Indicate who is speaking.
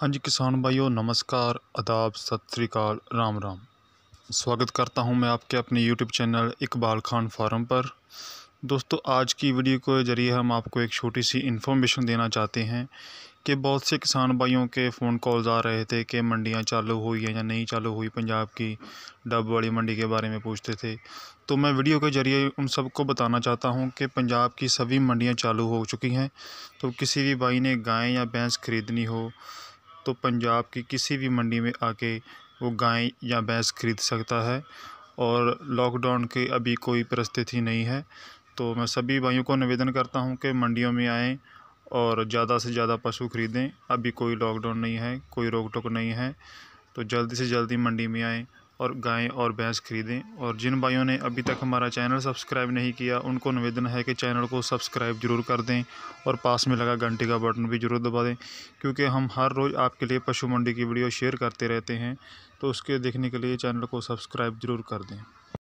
Speaker 1: हाँ जी किसान भाइयों नमस्कार अदाब सत श्रीकाल राम राम स्वागत करता हूं मैं आपके अपने YouTube channel Iqbal Khan forum पर दोस्तों आज की वीडियो के ज़रिए हम आपको एक छोटी सी इन्फॉर्मेशन देना चाहते हैं कि बहुत से किसान भाइयों के फ़ोन कॉल्स आ रहे थे कि मंडियां चालू हुई हैं या नहीं चालू हुई पंजाब की डब वाली मंडी के बारे में पूछते थे तो मैं वीडियो के ज़रिए उन सबको बताना चाहता हूं कि पंजाब की सभी मंडियां चालू हो चुकी हैं तो किसी भी भाई ने गाय या भैंस ख़रीदनी हो तो पंजाब की किसी भी मंडी में आके वो गाय या भैंस ख़रीद सकता है और लॉकडाउन के अभी कोई परिस्थिति नहीं है तो मैं सभी भाइयों को निवेदन करता हूँ कि मंडियों में आएँ और ज़्यादा से ज़्यादा पशु खरीदें अभी कोई लॉकडाउन नहीं है कोई रोक टोक नहीं है तो जल्दी से जल्दी मंडी में आएँ और गाय और भैंस खरीदें और जिन भाइयों ने अभी तक हमारा चैनल सब्सक्राइब नहीं किया उनको निवेदन है कि चैनल को सब्सक्राइब ज़रूर कर दें और पास में लगा घंटे का बटन भी ज़रूर दबा दें क्योंकि हम हर रोज़ आपके लिए पशु मंडी की वीडियो शेयर करते रहते हैं तो उसके देखने के लिए चैनल को सब्सक्राइब ज़रूर कर दें